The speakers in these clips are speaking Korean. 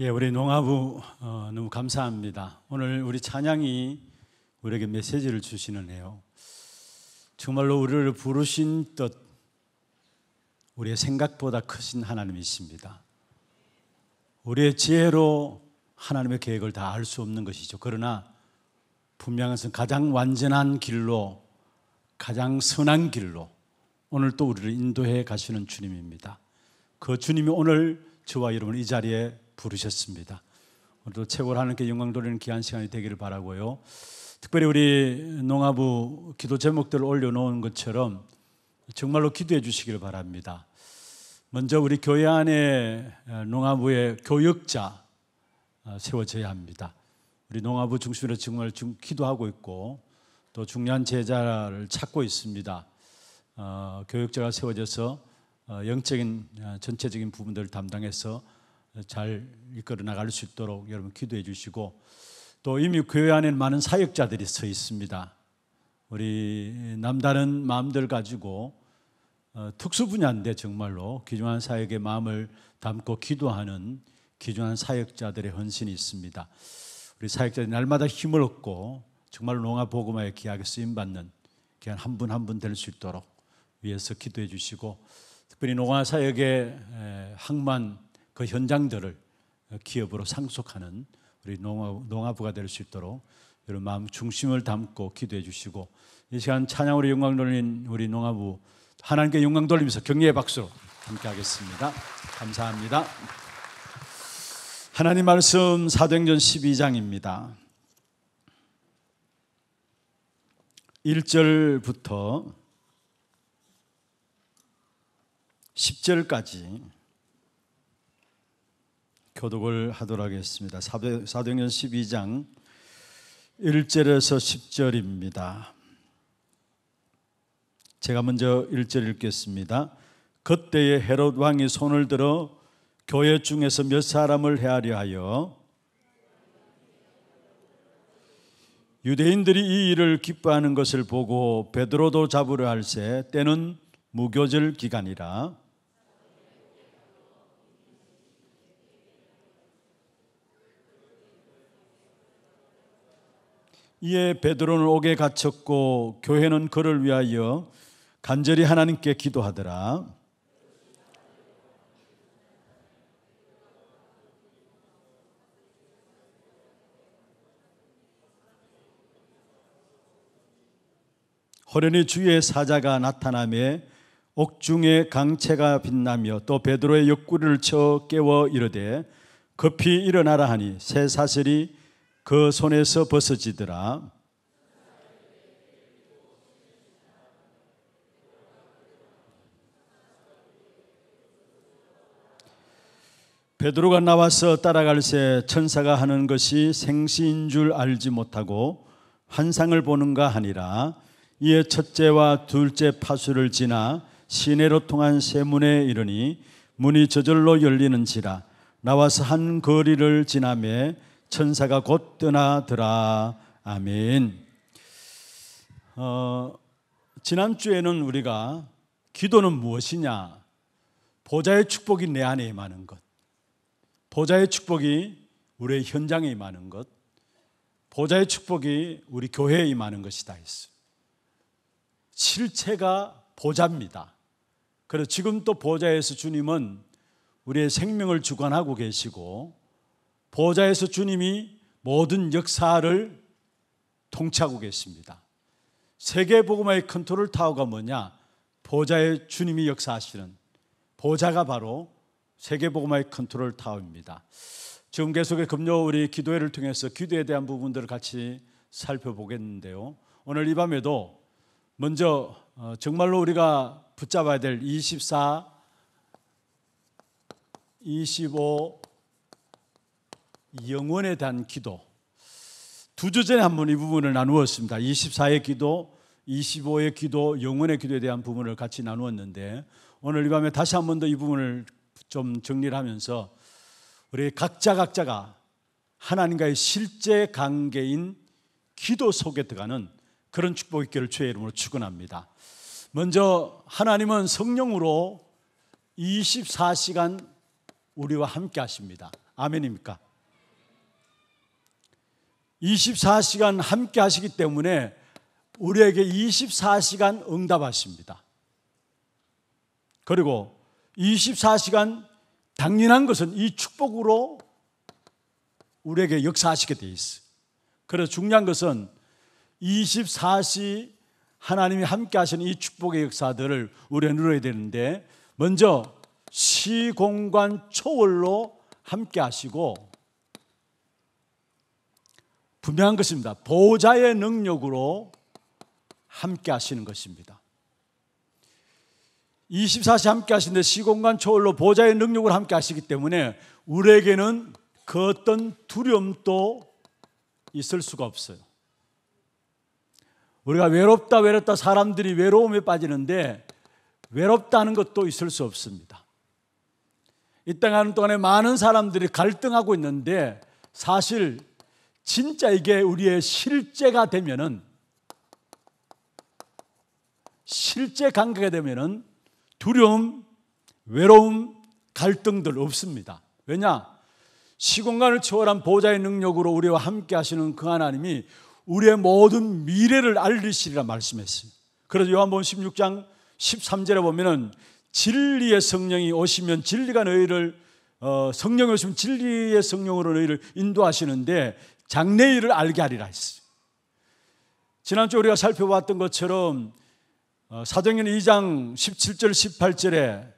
예, 우리 농아부 어, 너무 감사합니다. 오늘 우리 찬양이 우리에게 메시지를 주시는 해요. 정말로 우리를 부르신 뜻, 우리의 생각보다 크신 하나님이십니다. 우리의 지혜로 하나님의 계획을 다 알 수 없는 것이죠. 그러나 분명한 것 가장 완전한 길로, 가장 선한 길로 오늘 또 우리를 인도해 가시는 주님입니다. 그 주님이 오늘 저와 여러분 이 자리에 부르셨습니다. 오늘도 채월 하나님 영광 돌리는 귀한 시간이 되기를 바라고요. 특별히 우리 농아부 기도 제목들을 올려놓은 것처럼 정말로 기도해 주시기를 바랍니다. 먼저 우리 교회 안에 어, 농아부의 교역자 어, 세워져야 합니다. 우리 농아부 중심으로 정말 기도하고 있고 또 중요한 제자를 찾고 있습니다. 어, 교육자가 세워져서 어, 영적인 전체적인 부분들을 담당해서 잘 이끌어 나갈 수 있도록 여러분 기도해 주시고 또 이미 교회 안에 많은 사역자들이 서 있습니다. 우리 남다른 마음들 가지고 어, 특수 분야인데 정말로 기중한 사역의 마음을 담고 기도하는 기중한 사역자들의 헌신이 있습니다. 우리 사역자들이 날마다 힘을 얻고 정말 농아 복음화의 기하게 쓰임 받는 귀한 한분 한 분 될 수 있도록 위해서 기도해 주시고 특별히 농아 사역의 항만 그 현장들을 기업으로 상속하는 우리 농업, 부가 될 수 있도록 여러분 마음 중심을 담고 기도해 주시고 이 시간 찬양으로 영광 돌린 우리 농업부 하나님께 영광 돌리면서 격려의 박수로 함께 하겠습니다. 감사합니다. 하나님 말씀 사도행전 12장입니다. 1절부터 10절까지 교독을 하도록 하겠습니다. 사도행전 12장 1절에서 10절입니다. 제가 먼저 1절 읽겠습니다. 그때에 헤롯 왕이 손을 들어 교회 중에서 몇 사람을 해하려 하여 유대인들이 이 일을 기뻐하는 것을 보고 베드로도 잡으려 할세 때는 무교절 기간이라 이에 베드로는 옥에 갇혔고 교회는 그를 위하여 간절히 하나님께 기도하더라. 허련히 주의 사자가 나타나며 옥중에 강체가 빛나며 또 베드로의 옆구리를 쳐 깨워 이르되 급히 일어나라 하니 새 사슬이 그 손에서 벗어지더라. 베드로가 나와서 따라갈새 천사가 하는 것이 생시인 줄 알지 못하고 환상을 보는가 하니라 이에 첫째와 둘째 파수를 지나 시내로 통한 세 문에 이르니 문이 저절로 열리는지라 나와서 한 거리를 지나매 천사가 곧 떠나더라. 아멘. 어, 지난주에는 우리가 기도는 무엇이냐? 보좌의 축복이 내 안에 임하는 것. 보좌의 축복이 우리의 현장에 임하는 것. 보좌의 축복이 우리 교회에 임하는 것이다 했어 실체가 보좌입니다. 그래서 지금 또 보좌에서 주님은 우리의 생명을 주관하고 계시고 보좌에서 주님이 모든 역사를 통치하고 계십니다. 세계 복음화의 컨트롤 타워가 뭐냐? 보좌의 주님이 역사하시는 보좌가 바로 세계 복음화의 컨트롤 타워입니다. 지금 계속해 금요 우리 기도회를 통해서 기도에 대한 부분들을 같이 살펴보겠는데요. 오늘 이 밤에도 먼저 어, 정말로 우리가 붙잡아야 될 24, 25, 영원에 대한 기도. 두 주 전에 한 번 이 부분을 나누었습니다. 24의 기도, 25의 기도, 영원의 기도에 대한 부분을 같이 나누었는데 오늘 이 밤에 다시 한 번 더 이 부분을 좀 정리를 하면서 우리 각자 각자가 하나님과의 실제 관계인 기도 속에 들어가는 그런 축복 있기를 주의 이름으로 축원합니다. 먼저 하나님은 성령으로 24시간 우리와 함께 하십니다. 아멘입니까? 24시간 함께 하시기 때문에 우리에게 24시간 응답하십니다. 그리고 24시간 당연한 것은 이 축복으로 우리에게 역사하시게 돼 있어요. 그래서 중요한 것은 24시 하나님이 함께 하시는 이 축복의 역사들을 우리가 누려야 되는데 먼저 시공간 초월로 함께 하시고 분명한 것입니다. 보호자의 능력으로 함께 하시는 것입니다. 24시 함께 하시는데 시공간 초월로 보호자의 능력으로 함께 하시기 때문에 우리에게는 그 어떤 두려움도 있을 수가 없어요. 우리가 외롭다 외롭다 사람들이 외로움에 빠지는데 외롭다는 것도 있을 수 없습니다. 이땅 하는 동안에 많은 사람들이 갈등하고 있는데 사실 진짜 이게 우리의 실제가 되면은 실제 관계가 되면은 두려움, 외로움, 갈등들 없습니다. 왜냐? 시공간을 초월한 보좌의 능력으로 우리와 함께 하시는 그 하나님이 우리의 모든 미래를 알리시리라 말씀했어요. 그래서 요한복음 16장 13절에 보면은 진리의 성령이 오시면 진리가 너희를 어, 성령이 오시면 진리의 성령으로 너희를 인도하시는데 장래일을 알게 하리라 했어요. 지난주 우리가 살펴봤던 것처럼 어, 사도행전 2장 17절 18절에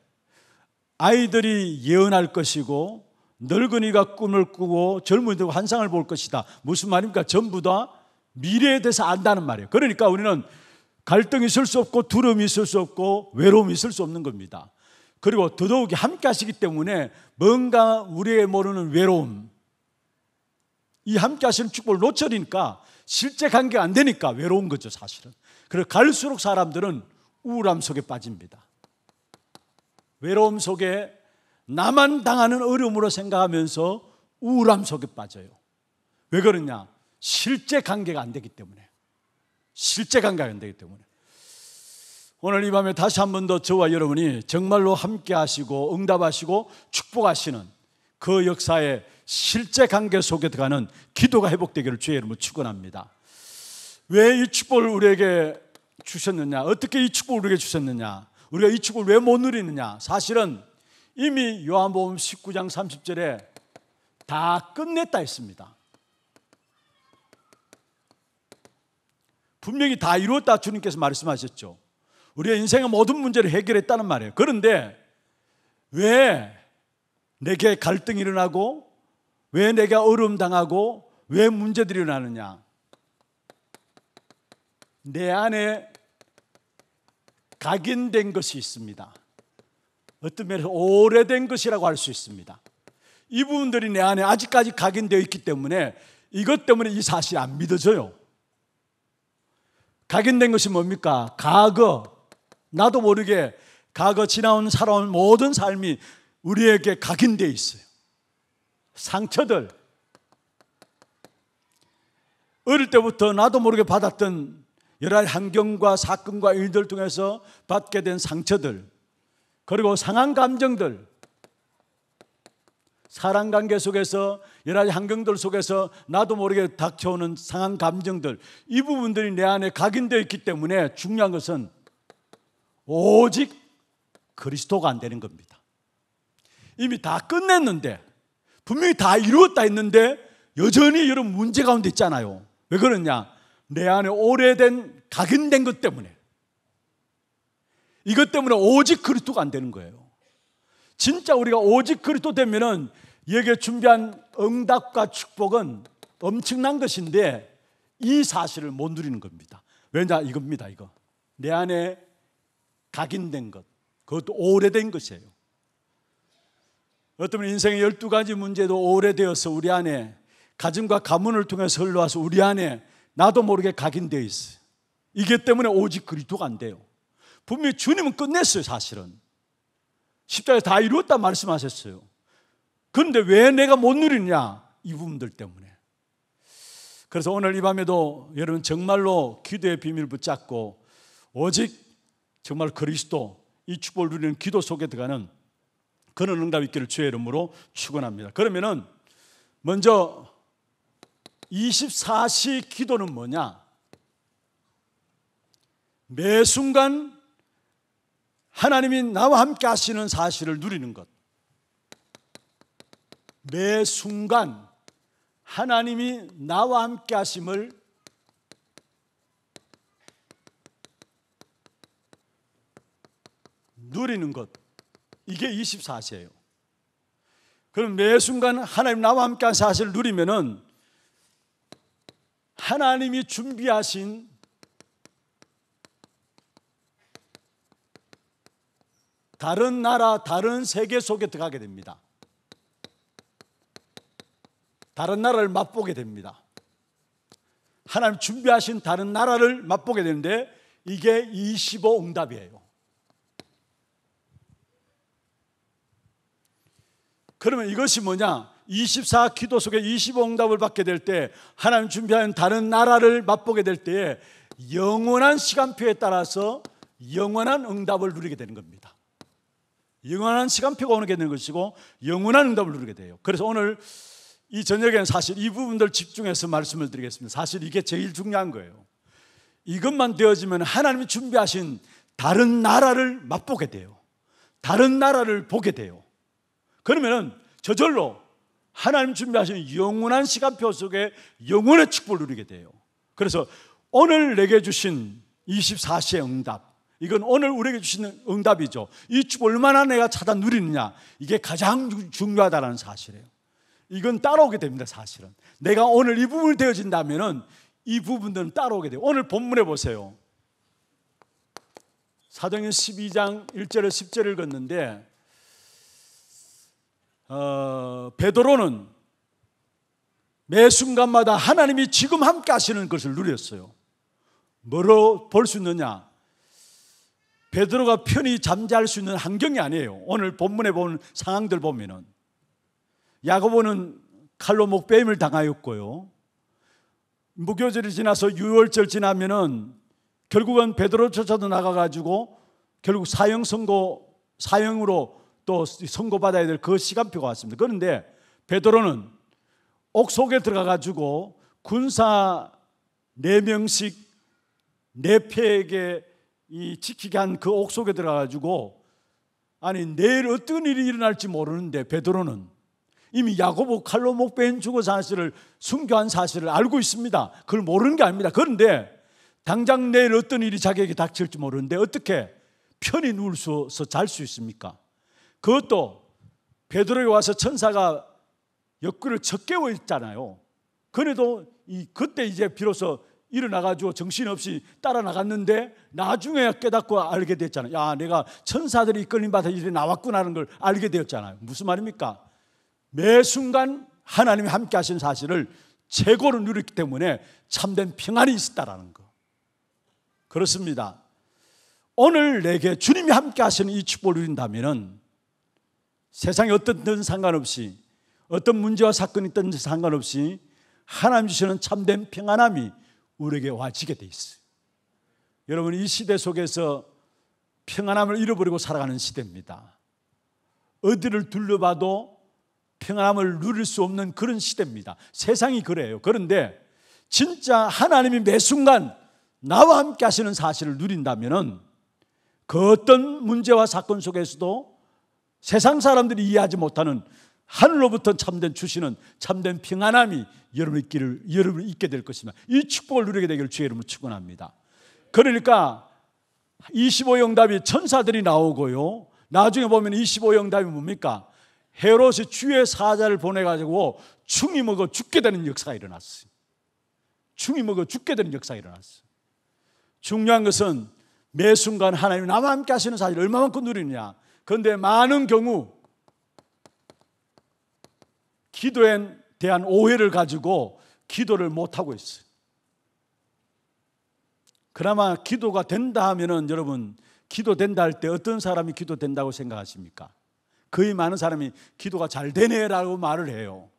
아이들이 예언할 것이고 늙은이가 꿈을 꾸고 젊은이가 환상을 볼 것이다. 무슨 말입니까? 전부 다 미래에 대해서 안다는 말이에요. 그러니까 우리는 갈등이 있을 수 없고 두려움이 있을 수 없고 외로움이 있을 수 없는 겁니다. 그리고 더더욱이 함께 하시기 때문에 뭔가 우리의 모르는 외로움, 이 함께 하시는 축복을 놓쳐니까 실제 관계가 안 되니까 외로운 거죠, 사실은. 그래서 갈수록 사람들은 우울함 속에 빠집니다. 외로움 속에 나만 당하는 어려움으로 생각하면서 우울함 속에 빠져요. 왜 그러냐? 실제 관계가 안 되기 때문에. 실제 관계가 안 되기 때문에. 오늘 이 밤에 다시 한 번 더 저와 여러분이 정말로 함께 하시고 응답하시고 축복하시는 그 역사에 실제 관계 속에 들어가는 기도가 회복되기를 주의 이름으로 축원합니다. 왜 이 축복을 우리에게 주셨느냐? 어떻게 이 축복을 우리에게 주셨느냐? 우리가 이 축복을 왜 못 누리느냐? 사실은 이미 요한복음 19장 30절에 다 끝냈다 했습니다. 분명히 다 이루었다 주님께서 말씀하셨죠. 우리의 인생의 모든 문제를 해결했다는 말이에요. 그런데 왜 내게 갈등이 일어나고 왜 내가 어려움 당하고 왜 문제들이 일어나느냐? 내 안에 각인된 것이 있습니다. 어떤 면에서 오래된 것이라고 할 수 있습니다. 이 부분들이 내 안에 아직까지 각인되어 있기 때문에 이것 때문에 이사실안 믿어져요. 각인된 것이 뭡니까? 과거. 나도 모르게 과거 지나온 살아온 모든 삶이 우리에게 각인되어 있어요. 상처들, 어릴 때부터 나도 모르게 받았던 여러 가 환경과 사건과 일들 통해서 받게 된 상처들, 그리고 상한 감정들, 사랑 관계 속에서 여러 가지 환경들 속에서 나도 모르게 닥쳐오는 상한 감정들, 이 부분들이 내 안에 각인되어 있기 때문에 중요한 것은 오직 그리스도가 안 되는 겁니다. 이미 다 끝냈는데 분명히 다 이루었다 했는데 여전히 여러분 문제 가운데 있잖아요. 왜 그러냐? 내 안에 오래된 각인된 것 때문에 이것 때문에 오직 그리스도가 안 되는 거예요. 진짜 우리가 오직 그리스도 되면은 여기에 준비한 응답과 축복은 엄청난 것인데 이 사실을 못 누리는 겁니다. 왜냐 이겁니다. 이거 내 안에 각인된 것, 그것도 오래된 것이에요. 어떤 인생의 12가지 문제도 오래되어서 우리 안에 가정과 가문을 통해서 흘러와서 우리 안에 나도 모르게 각인되어 있어. 이게 때문에 오직 그리스도가 안 돼요. 분명히 주님은 끝냈어요, 사실은. 십자가에 다 이루었다 말씀하셨어요. 그런데 왜 내가 못 누리냐? 이 부분들 때문에. 그래서 오늘 이 밤에도 여러분 정말로 기도의 비밀 붙잡고 오직 정말 그리스도 이 축복을 누리는 기도 속에 들어가는 그런 응답 있기를 주의 이름으로 축원합니다. 그러면은 먼저 24시 기도는 뭐냐? 매 순간 하나님이 나와 함께 하시는 사실을 누리는 것. 매 순간 하나님이 나와 함께 하심을 누리는 것. 이게 24세예요. 그럼 매 순간 하나님 나와 함께한 사실을 누리면은 하나님이 준비하신 다른 나라, 다른 세계 속에 들어가게 됩니다. 다른 나라를 맛보게 됩니다. 하나님 준비하신 다른 나라를 맛보게 되는데 이게 25 응답이에요. 그러면 이것이 뭐냐? 24 기도 속에 25응답을 받게 될 때 하나님 준비하는 다른 나라를 맛보게 될 때에 영원한 시간표에 따라서 영원한 응답을 누리게 되는 겁니다. 영원한 시간표가 오게 되는 것이고 영원한 응답을 누리게 돼요. 그래서 오늘 이 저녁에는 사실 이 부분들 집중해서 말씀을 드리겠습니다. 사실 이게 제일 중요한 거예요. 이것만 되어지면 하나님이 준비하신 다른 나라를 맛보게 돼요. 다른 나라를 보게 돼요. 그러면은 저절로 하나님 준비하신 영원한 시간표 속에 영원의 축복을 누리게 돼요. 그래서 오늘 내게 주신 24시의 응답. 이건 오늘 우리에게 주시는 응답이죠. 이축 얼마나 내가 찾아 누리느냐. 이게 가장 중요하다는 사실이에요. 이건 따라오게 됩니다, 사실은. 내가 오늘 이 부분이 되어진다면은 이 부분들은 따라오게 돼요. 오늘 본문에 보세요. 사도행 12장 1절에 10절을 읽는데 어, 베드로는 매 순간마다 하나님이 지금 함께 하시는 것을 누렸어요. 뭐로 볼 수 있느냐? 베드로가 편히 잠자수 있는 환경이 아니에요. 오늘 본문에 본 상황들 보면은 야고보는 칼로 목베임을 당하였고요. 무교절이 지나서 유월절 지나면은 결국은 베드로조차도 나가가지고 결국 사형 선고 사형으로 또 선고받아야 될 그 시간표가 왔습니다. 그런데 베드로는 옥 속에 들어가 가지고 군사 네 명씩 네 패에게 이 지키게 한 그 옥 속에 들어가 가지고 아니 내일 어떤 일이 일어날지 모르는데 베드로는 이미 야고보 칼로 목베인 죽어 사실을 순교한 사실을 알고 있습니다. 그걸 모르는 게 아닙니다. 그런데 당장 내일 어떤 일이 자기에게 닥칠지 모르는데 어떻게 편히 누워서 잘 수 있습니까? 그것도 베드로에 와서 천사가 옆구리를 적개워 있잖아요. 그래도 이, 그때 이제 비로소 일어나가지고 정신없이 따라 나갔는데 나중에 깨닫고 알게 됐잖아요. 야, 내가 천사들이 이끌림 받아 이리 나왔구나라는 걸 알게 되었잖아요. 무슨 말입니까? 매 순간 하나님이 함께 하신 사실을 최고로 누렸기 때문에 참된 평안이 있었다라는 거. 그렇습니다. 오늘 내게 주님이 함께 하시는 이 축복을 누린다면은 세상에 어떤든 상관없이 어떤 문제와 사건이 있든 상관없이 하나님 주시는 참된 평안함이 우리에게 와지게 돼 있어요. 여러분 이 시대 속에서 평안함을 잃어버리고 살아가는 시대입니다. 어디를 둘러봐도 평안함을 누릴 수 없는 그런 시대입니다. 세상이 그래요. 그런데 진짜 하나님이 매 순간 나와 함께 하시는 사실을 누린다면은 그 어떤 문제와 사건 속에서도 세상 사람들이 이해하지 못하는 하늘로부터 참된 주시는 참된 평안함이 여러분의 길을 여러분 있게 될 것입니다. 이 축복을 누리게 되기를 주의 이름으로 축원합니다. 그러니까 25영답이 천사들이 나오고요. 나중에 보면 25영답이 뭡니까? 헤롯이 주의 사자를 보내가지고 충이 먹어 죽게 되는 역사가 일어났어요. 충이 먹어 죽게 되는 역사가 일어났어요. 중요한 것은 매 순간 하나님이 나와 함께 하시는 사실을 얼마만큼 누리느냐. 그런데 많은 경우 기도에 대한 오해를 가지고 기도를 못하고 있어요. 그나마 기도가 된다 하면은 여러분 기도된다 할 때 어떤 사람이 기도된다고 생각하십니까? 거의 많은 사람이 기도가 잘 되네라고 말을 해요.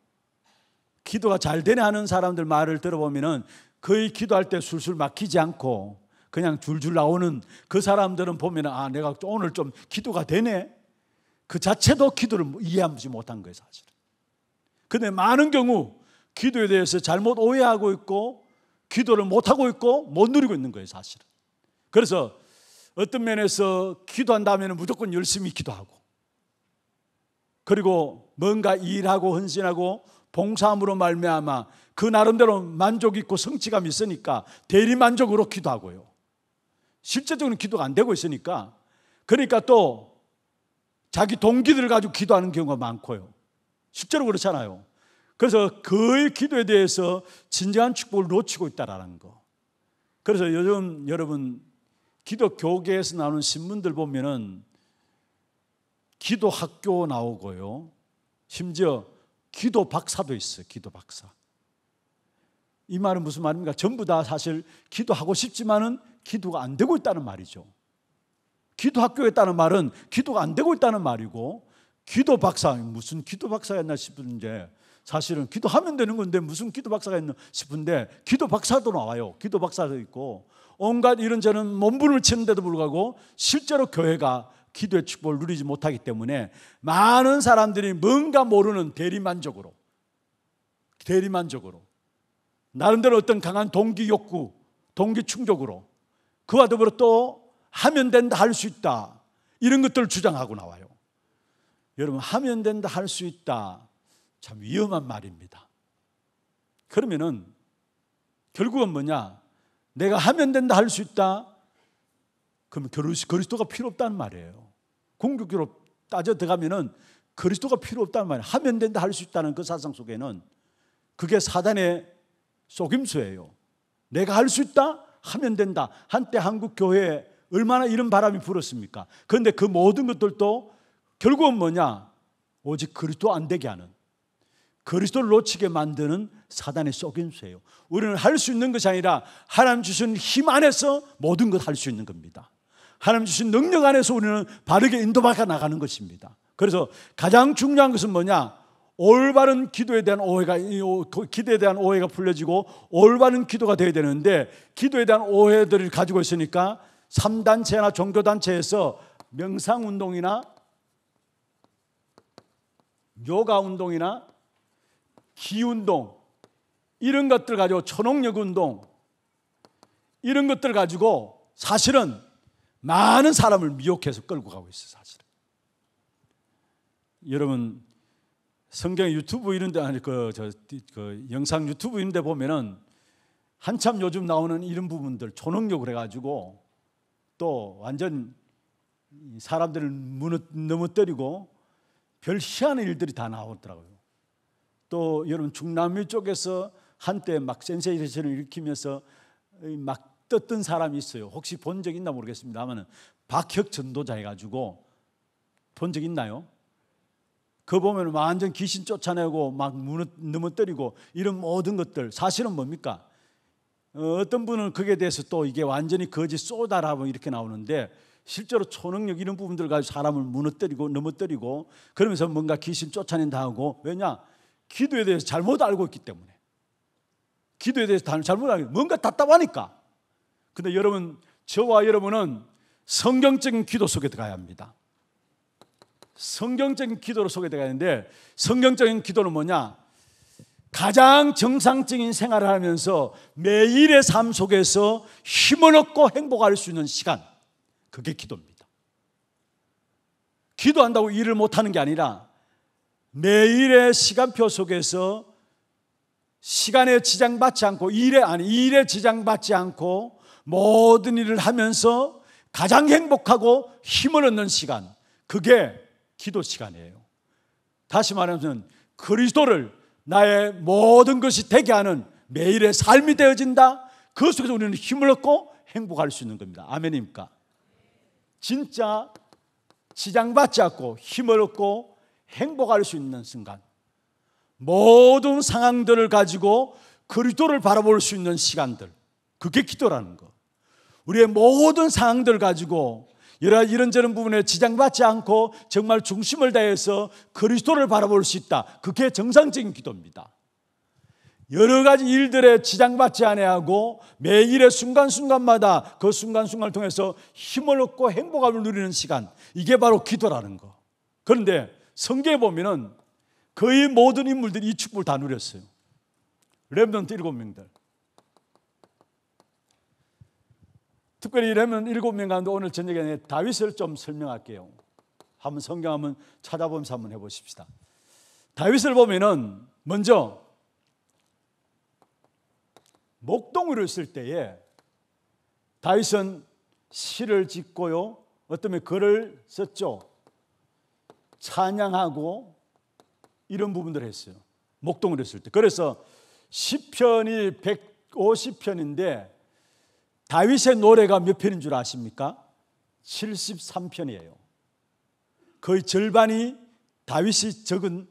기도가 잘 되네 하는 사람들 말을 들어보면은 거의 기도할 때 술술 막히지 않고 그냥 줄줄 나오는 그 사람들은 보면 아 내가 오늘 좀 기도가 되네. 그 자체도 기도를 이해하지 못한 거예요 사실은. 근데 많은 경우 기도에 대해서 잘못 오해하고 있고 기도를 못하고 있고 못 누리고 있는 거예요 사실은. 그래서 어떤 면에서 기도한다면 무조건 열심히 기도하고 그리고 뭔가 일하고 헌신하고 봉사함으로 말미암아 그 나름대로 만족 있고 성취감 있으니까 대리 만족으로 기도하고요. 실제적으로 기도가 안 되고 있으니까 그러니까 또 자기 동기들을 가지고 기도하는 경우가 많고요. 실제로 그렇잖아요. 그래서 그의 기도에 대해서 진정한 축복을 놓치고 있다라는 거. 그래서 요즘 여러분 기도 교계에서 나오는 신문들 보면은 기도 학교 나오고요. 심지어 기도 박사도 있어요. 기도 박사. 이 말은 무슨 말입니까? 전부 다 사실 기도하고 싶지만은 기도가 안 되고 있다는 말이죠. 기도 학교에 있다는 말은 기도가 안 되고 있다는 말이고 기도 박사 무슨 기도 박사였나 싶은데 사실은 기도하면 되는 건데 무슨 기도 박사가 있나 싶은데 기도 박사도 나와요. 기도 박사도 있고 온갖 이런 저런 몸부림을 치는데도 불구하고 실제로 교회가 기도의 축복을 누리지 못하기 때문에 많은 사람들이 뭔가 모르는 대리만족으로 대리만족으로 나름대로 어떤 강한 동기 욕구, 동기 충족으로 그와 더불어 또 하면 된다, 할 수 있다. 이런 것들을 주장하고 나와요. 여러분, 하면 된다, 할 수 있다. 참 위험한 말입니다. 그러면은 결국은 뭐냐? 내가 하면 된다, 할 수 있다. 그러면 그리스도가 필요 없다는 말이에요. 공격적으로 따져 들어가면은 그리스도가 필요 없다는 말이에요. 하면 된다, 할 수 있다는 그 사상 속에는 그게 사단의 속임수예요. 내가 할 수 있다? 하면 된다. 한때 한국 교회에 얼마나 이런 바람이 불었습니까? 그런데 그 모든 것들도 결국은 뭐냐? 오직 그리스도 안 되게 하는 그리스도를 놓치게 만드는 사단의 속임수예요. 우리는 할 수 있는 것이 아니라 하나님 주신 힘 안에서 모든 것 할 수 있는 겁니다. 하나님 주신 능력 안에서 우리는 바르게 인도받아 나가는 것입니다. 그래서 가장 중요한 것은 뭐냐? 올바른 기도에 대한 오해가 그 기도에 대한 오해가 풀려지고 올바른 기도가 되어야 되는데 기도에 대한 오해들을 가지고 있으니까 3단체나 종교단체에서 명상운동이나 요가운동이나 기운동 이런 것들 가지고 초능력운동 이런 것들 가지고 사실은 많은 사람을 미혹해서 끌고 가고 있어요 사실 여러분 성경 유튜브 이런 데 아니 그 저 그 영상 유튜브 이런 데 보면은 한참 요즘 나오는 이런 부분들 초능력 그래 가지고 또 완전 사람들을 무너뜨리고 별 희한한 일들이 다 나오더라고요. 또 여러분 중남미 쪽에서 한때 막 센세이션을 일으키면서 막 떴던 사람이 있어요. 혹시 본 적 있나 모르겠습니다만은 박혁 전도자 해가지고 본 적 있나요? 그 보면 완전 귀신 쫓아내고 막 무너뜨리고 이런 모든 것들 사실은 뭡니까? 어, 어떤 분은 거기에 대해서 또 이게 완전히 거짓 쏘다라고 이렇게 나오는데 실제로 초능력 이런 부분들 가지고 사람을 무너뜨리고 넘어뜨리고 그러면서 뭔가 귀신 쫓아낸다 하고 왜냐 기도에 대해서 잘못 알고 있기 때문에 기도에 대해서 잘못 알고 뭔가 답답하니까 근데 여러분 저와 여러분은 성경적인 기도 속에 들어가야 합니다 성경적인 기도로 소개되어있는데 성경적인 기도는 뭐냐? 가장 정상적인 생활을 하면서 매일의 삶 속에서 힘을 얻고 행복할 수 있는 시간. 그게 기도입니다. 기도한다고 일을 못하는 게 아니라 매일의 시간표 속에서 시간에 지장받지 않고 일에 아니 일에 지장받지 않고 모든 일을 하면서 가장 행복하고 힘을 얻는 시간. 그게 기도 시간이에요. 다시 말하면 그리스도를 나의 모든 것이 되게 하는 매일의 삶이 되어진다. 그 속에서 우리는 힘을 얻고 행복할 수 있는 겁니다. 아멘입니까? 진짜 지장받지 않고 힘을 얻고 행복할 수 있는 순간 모든 상황들을 가지고 그리스도를 바라볼 수 있는 시간들 그게 기도라는 거. 우리의 모든 상황들 가지고 여러 이런저런 부분에 지장받지 않고 정말 중심을 다해서 그리스도를 바라볼 수 있다. 그게 정상적인 기도입니다. 여러 가지 일들에 지장받지 아니하고 매일의 순간순간마다 그 순간순간을 통해서 힘을 얻고 행복함을 누리는 시간 이게 바로 기도라는 거. 그런데 성경에 보면은 거의 모든 인물들이 이 축복을 다 누렸어요. 렘넌트 일곱 명들. 특별히 이러면 일곱 명 가운데 오늘 저녁에 다윗을 좀 설명할게요. 한번 성경 한번 찾아보면서 한번 해보십시다. 다윗을 보면은 먼저 목동으로 있을 때에 다윗은 시를 짓고요. 어떤면 글을 썼죠. 찬양하고 이런 부분들을 했어요. 목동으로 있을 때. 그래서 시편이 150편인데 다윗의 노래가 몇 편인 줄 아십니까? 73편이에요. 거의 절반이 다윗이 적은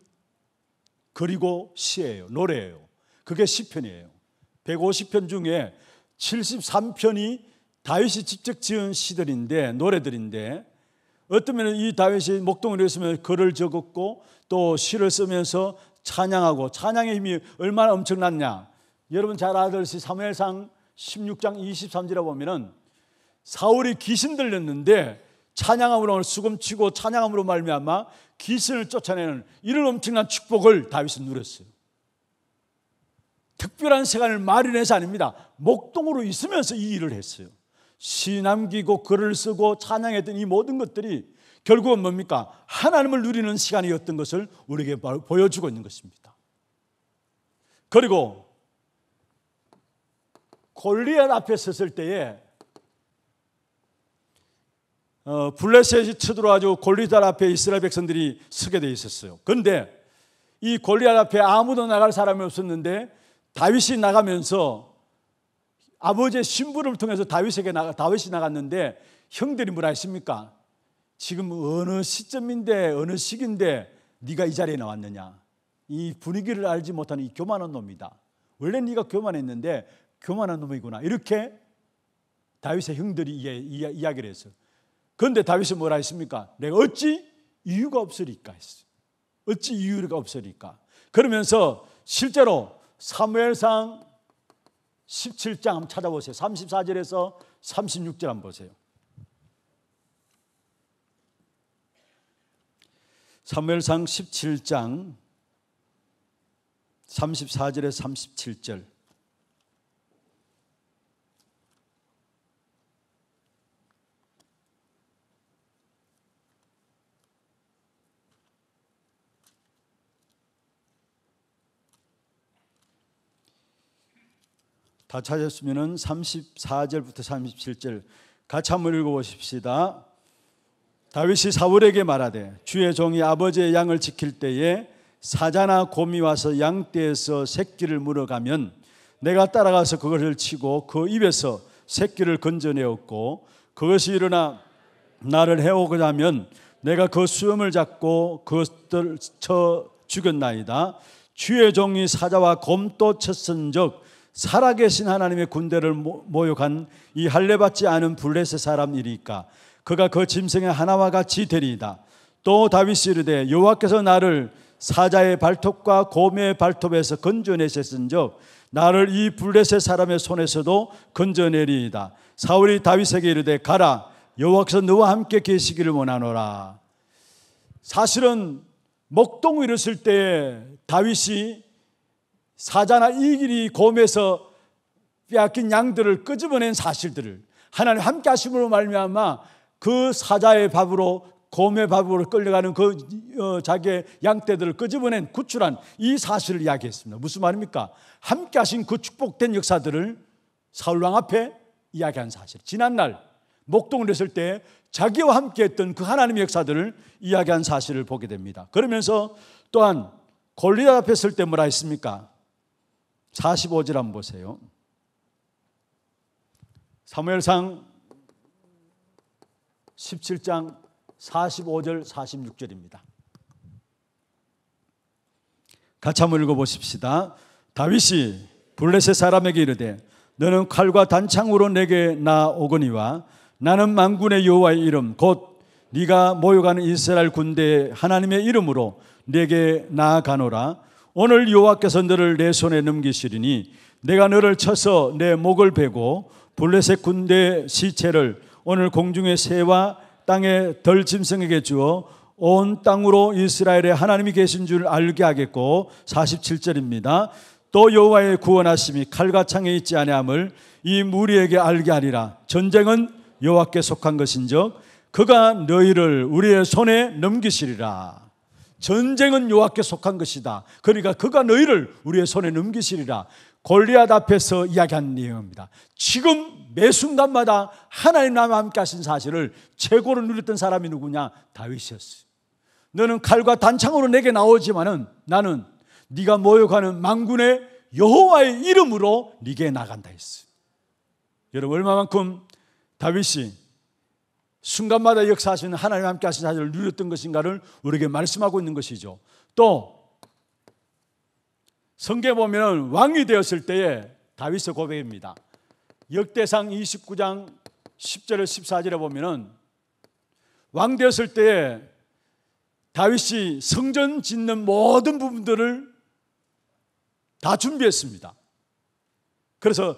그리고 시예요. 노래예요. 그게 시편이에요. 150편 중에 73편이 다윗이 직접 지은 시들인데 노래들인데 어떤 면은 이 다윗이 목동을 쓰면 글을 적었고 또 시를 쓰면서 찬양하고 찬양의 힘이 얼마나 엄청났냐. 여러분 잘 아듯이 사무엘상 16장 23절에 보면은 사울이 귀신 들렸는데 찬양함으로 수금치고 찬양함으로 말미암아 귀신을 쫓아내는 이런 엄청난 축복을 다윗은 누렸어요. 특별한 시간을 마련해서 아닙니다. 목동으로 있으면서 이 일을 했어요. 시 남기고 글을 쓰고 찬양했던 이 모든 것들이 결국은 뭡니까? 하나님을 누리는 시간이었던 것을 우리에게 보여주고 있는 것입니다. 그리고 골리앗 앞에 섰을 때에 어, 블레셋이 쳐들어와지고 골리앗 앞에 이스라엘 백성들이 서게 되어 있었어요. 그런데 이 골리앗 앞에 아무도 나갈 사람이 없었는데 다윗이 나가면서 아버지의 신부를 통해서 다윗에게 나가 다윗이 나갔는데 형들이 뭐라 했습니까? 지금 어느 시점인데 어느 시기인데 네가 이 자리에 나왔느냐? 이 분위기를 알지 못하는 이 교만한 놈이다. 원래 네가 교만했는데 교만한 놈이구나. 이렇게 다윗의 형들이 이야, 기를 했어요. 그런데 다윗은 뭐라 했습니까? 내가 어찌 이유가 없으리까 했어요. 어찌 이유가 없으리까. 그러면서 실제로 사무엘상 17장 한번 찾아보세요. 34절에서 36절 한번 보세요. 사무엘상 17장 34절에서 37절 다 찾았으면 34절부터 37절 같이 한번 읽어보십시다. 다윗이 사울에게 말하되 주의 종이 아버지의 양을 지킬 때에 사자나 곰이 와서 양떼에서 새끼를 물어가면 내가 따라가서 그것을 치고 그 입에서 새끼를 건져내었고 그것이 일어나 나를 해오고자 하면 내가 그 수염을 잡고 그것들 쳐 죽였나이다. 주의 종이 사자와 곰도 쳤은즉 살아계신 하나님의 군대를 모욕한 이 할례받지 않은 블레셋 사람이리까 그가 그 짐승의 하나와 같이 되리이다 또 다윗이 르되 여호와께서 나를 사자의 발톱과 곰의 발톱에서 건져내셨은즉 나를 이 블레셋 사람의 손에서도 건져내리이다 사울이 다윗에게 이르되 가라 여호와께서 너와 함께 계시기를 원하노라 사실은 목동을 잃었을 때 다윗이 사자나 이길이 곰에서 빼앗긴 양들을 끄집어낸 사실들을 하나님 함께 하심으로 말미암아 그 사자의 밥으로 곰의 밥으로 끌려가는 그 어, 자기의 양떼들을 끄집어낸 구출한 이 사실을 이야기했습니다. 무슨 말입니까? 함께 하신 그 축복된 역사들을 사울왕 앞에 이야기한 사실. 지난날 목동을 했을 때 자기와 함께 했던 그 하나님의 역사들을 이야기한 사실을 보게 됩니다. 그러면서 또한 골리앗 앞에 설 때 뭐라 했습니까? 45절 한번 보세요. 사무엘상 17장 45절 46절입니다. 같이 한번 읽어보십시다. 다윗이 블레셋 사람에게 이르되 너는 칼과 단창으로 내게 나오거니와 나는 만군의 여호와의 이름 곧 네가 모여가는 이스라엘 군대 하나님의 이름으로 내게 나아가노라 오늘 여호와께서 너를 내 손에 넘기시리니 내가 너를 쳐서 내 목을 베고 블레셋 군대 시체를 오늘 공중의 새와 땅의 덜 짐승에게 주어 온 땅으로 이스라엘의 하나님이 계신 줄 알게 하겠고 47절입니다. 또 여호와의 구원하심이 칼과 창에 있지 아니함을 이 무리에게 알게 하리라. 전쟁은 여호와께 속한 것인즉 그가 너희를 우리의 손에 넘기시리라. 전쟁은 요압께 속한 것이다. 그러니까 그가 너희를 우리의 손에 넘기시리라. 골리앗 앞에서 이야기한 내용입니다. 지금 매 순간마다 하나님 나와 함께 하신 사실을 최고로 누렸던 사람이 누구냐? 다윗이었어요. 너는 칼과 단창으로 내게 나오지만은 나는 네가 모욕하는 망군의 여호와의 이름으로 네게 나간다 했어요. 여러분 얼마만큼 다윗이 순간마다 역사하시는 하나님 함께 하신 사실을 누렸던 것인가를 우리에게 말씀하고 있는 것이죠. 또성경 보면 왕이 되었을 때의 다윗의 고백입니다. 역대상 29장 10절에 14절에 보면은 왕 되었을 때에 다윗이 성전 짓는 모든 부분들을 다 준비했습니다. 그래서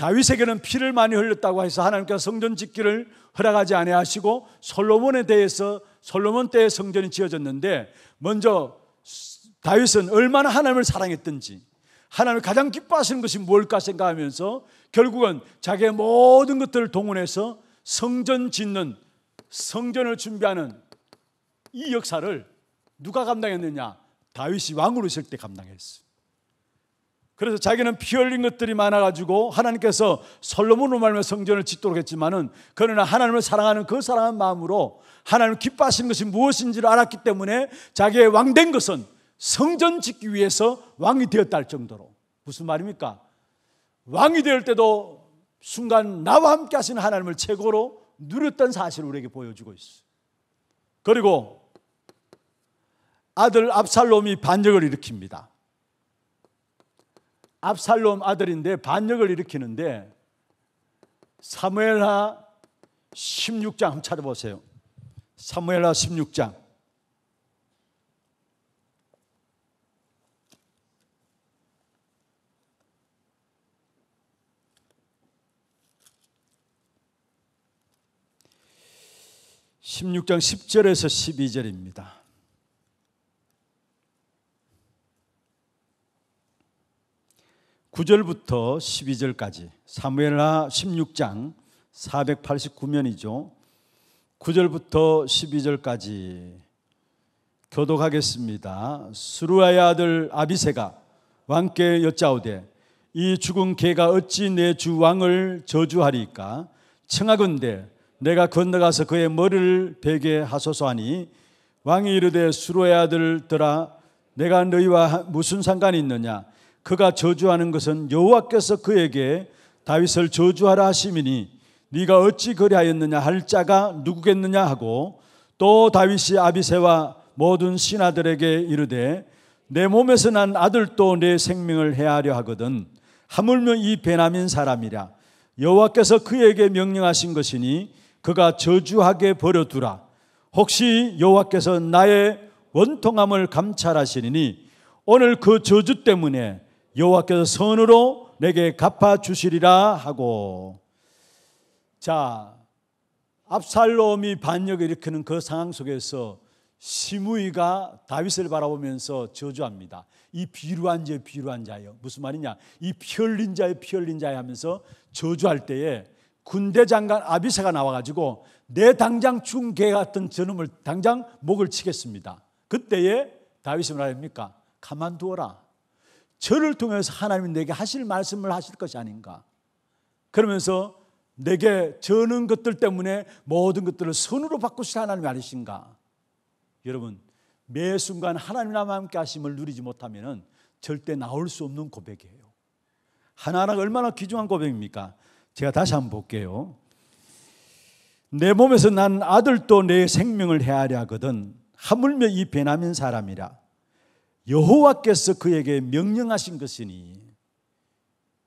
다윗에게는 피를 많이 흘렸다고 해서 하나님께서 성전 짓기를 허락하지 아니하시고 솔로몬에 대해서 솔로몬 때에 성전이 지어졌는데 먼저 다윗은 얼마나 하나님을 사랑했든지 하나님을 가장 기뻐하시는 것이 뭘까 생각하면서 결국은 자기의 모든 것들을 동원해서 성전 짓는 성전을 준비하는 이 역사를 누가 감당했느냐? 다윗이 왕으로 있을 때 감당했어요. 그래서 자기는 피 흘린 것들이 많아가지고 하나님께서 솔로몬으로 말면 성전을 짓도록 했지만은 그러나 하나님을 사랑하는 그 사랑한 마음으로 하나님을 기뻐하시는 것이 무엇인지를 알았기 때문에 자기의 왕된 것은 성전 짓기 위해서 왕이 되었다 할 정도로 무슨 말입니까? 왕이 될 때도 순간 나와 함께 하신 하나님을 최고로 누렸던 사실을 우리에게 보여주고 있어. 그리고 아들 압살롬이 반역을 일으킵니다. 압살롬 아들인데 반역을 일으키는데 사무엘하 16장 한번 찾아보세요. 사무엘하 16장. (16장 10절에서 12절입니다) 9절부터 12절까지 사무엘하 16장 489면이죠. 9절부터 12절까지 교독하겠습니다. 수루아의 아들 아비세가 왕께 여짜오되 이 죽은 개가 어찌 내 주 왕을 저주하리까 청하건대 내가 건너가서 그의 머리를 베게 하소서하니 왕이 이르되 수로의 아들들아 내가 너희와 무슨 상관이 있느냐 그가 저주하는 것은 여호와께서 그에게 다윗을 저주하라 하심이니 네가 어찌 그리하였느냐 할 자가 누구겠느냐 하고 또 다윗이 아비세와 모든 신하들에게 이르되 내 몸에서 난 아들도 내 생명을 해하려 하거든 하물며 이 베나민 사람이라 여호와께서 그에게 명령하신 것이니 그가 저주하게 버려두라 혹시 여호와께서 나의 원통함을 감찰하시니 오늘 그 저주 때문에 여호와께서 선으로 내게 갚아 주시리라 하고 자 압살롬이 반역을 일으키는 그 상황 속에서 시므이가 다윗을 바라보면서 저주합니다. 이 비루한 자의 비루한 자여 무슨 말이냐? 이 피흘린 자의 피흘린 자여 하면서 저주할 때에 군대 장관 아비세가 나와가지고 내 당장 죽개 같은 저놈을 당장 목을 치겠습니다. 그때에 다윗이 말합니까? 가만두어라. 저를 통해서 하나님 내게 하실 말씀을 하실 것이 아닌가. 그러면서 내게 저는 것들 때문에 모든 것들을 선으로 바꾸실 하나님 아니신가. 여러분, 매 순간 하나님과 함께 하심을 누리지 못하면 절대 나올 수 없는 고백이에요. 하나하나 얼마나 귀중한 고백입니까? 제가 다시 한번 볼게요. 내 몸에서 난 아들도 내 생명을 헤아려 하거든 하물며 이 베나민 사람이라 여호와께서 그에게 명령하신 것이니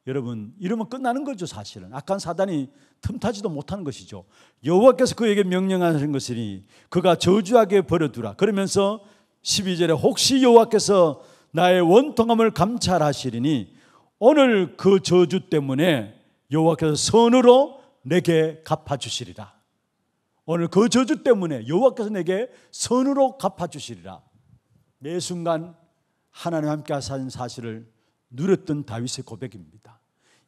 여러분 이러면 끝나는 거죠 사실은 악한 사단이 틈타지도 못하는 것이죠 여호와께서 그에게 명령하신 것이니 그가 저주하게 버려두라 그러면서 12절에 혹시 여호와께서 나의 원통함을 감찰하시리니 오늘 그 저주 때문에 여호와께서 선으로 내게 갚아주시리라 오늘 그 저주 때문에 여호와께서 내게 선으로 갚아주시리라 매 순간 하나님 함께 하신 사실을 누렸던 다윗의 고백입니다.